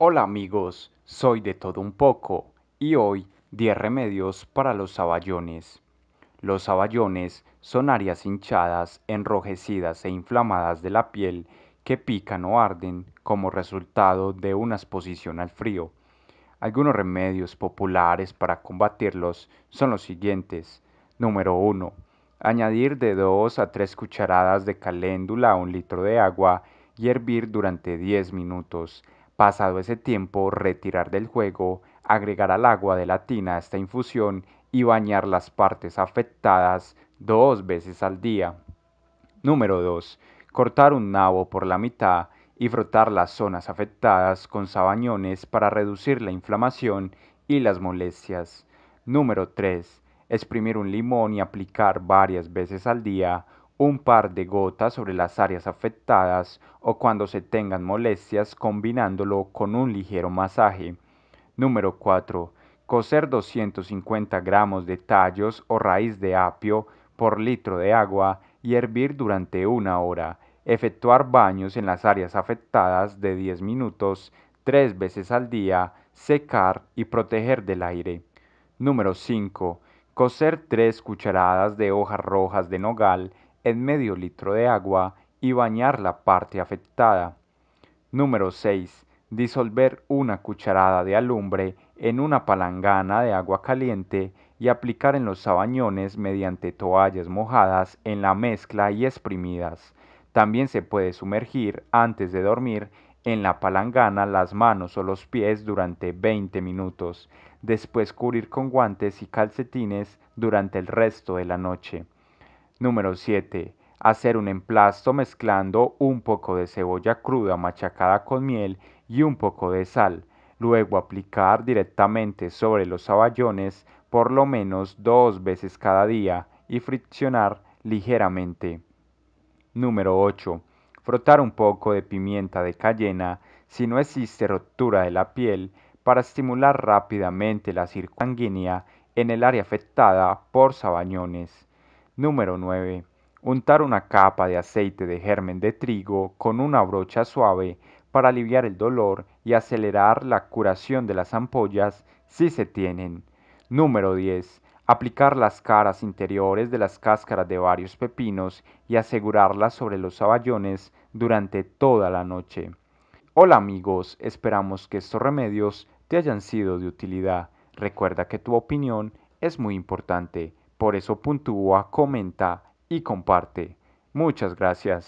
Hola amigos, soy de todo un poco y hoy 10 remedios para los saballones. Los saballones son áreas hinchadas, enrojecidas e inflamadas de la piel que pican o arden como resultado de una exposición al frío. Algunos remedios populares para combatirlos son los siguientes. Número 1. Añadir de 2 a 3 cucharadas de caléndula a un litro de agua y hervir durante 10 minutos. Pasado ese tiempo, retirar del juego, agregar al agua de la tina esta infusión y bañar las partes afectadas dos veces al día. Número 2. Cortar un nabo por la mitad y frotar las zonas afectadas con sabañones para reducir la inflamación y las molestias. Número 3. Exprimir un limón y aplicar varias veces al día un par de gotas sobre las áreas afectadas o cuando se tengan molestias combinándolo con un ligero masaje. Número 4. Cocer 250 gramos de tallos o raíz de apio por litro de agua y hervir durante una hora. Efectuar baños en las áreas afectadas de 10 minutos tres veces al día, secar y proteger del aire. Número 5. Cocer 3 cucharadas de hojas rojas de nogal en medio litro de agua y bañar la parte afectada. Número 6. Disolver una cucharada de alumbre en una palangana de agua caliente y aplicar en los sabañones mediante toallas mojadas en la mezcla y exprimidas. También se puede sumergir antes de dormir en la palangana las manos o los pies durante 20 minutos, después cubrir con guantes y calcetines durante el resto de la noche. Número 7. Hacer un emplasto mezclando un poco de cebolla cruda machacada con miel y un poco de sal. Luego aplicar directamente sobre los saballones por lo menos dos veces cada día y friccionar ligeramente. Número 8. Frotar un poco de pimienta de cayena si no existe rotura de la piel para estimular rápidamente la circunsanguínea en el área afectada por sabañones. Número 9. Untar una capa de aceite de germen de trigo con una brocha suave para aliviar el dolor y acelerar la curación de las ampollas si se tienen. Número 10. Aplicar las caras interiores de las cáscaras de varios pepinos y asegurarlas sobre los saballones durante toda la noche. Hola amigos, esperamos que estos remedios te hayan sido de utilidad. Recuerda que tu opinión es muy importante. Por eso puntúa, comenta y comparte. Muchas gracias.